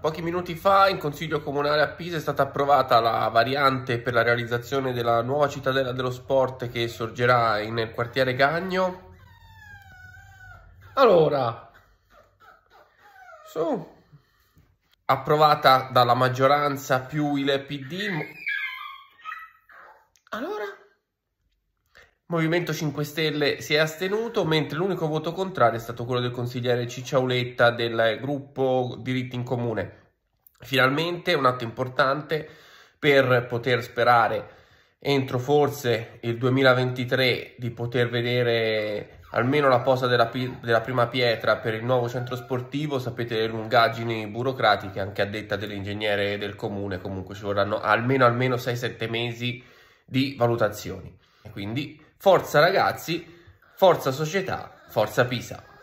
Pochi minuti fa in Consiglio Comunale a Pisa è stata approvata la variante per la realizzazione della nuova cittadella dello sport che sorgerà nel quartiere Gagno. Allora, su, approvata dalla maggioranza più il PD. Allora? Movimento 5 Stelle si è astenuto, mentre l'unico voto contrario è stato quello del consigliere Cicciauletta del gruppo Diritti in Comune. Finalmente un atto importante per poter sperare entro forse il 2023 di poter vedere almeno la posa della, della prima pietra per il nuovo centro sportivo. Sapete le lungaggini burocratiche, anche a detta dell'ingegnere del comune, comunque ci vorranno almeno, almeno 6-7 mesi di valutazioni. Quindi Forza ragazzi, forza società, forza Pisa.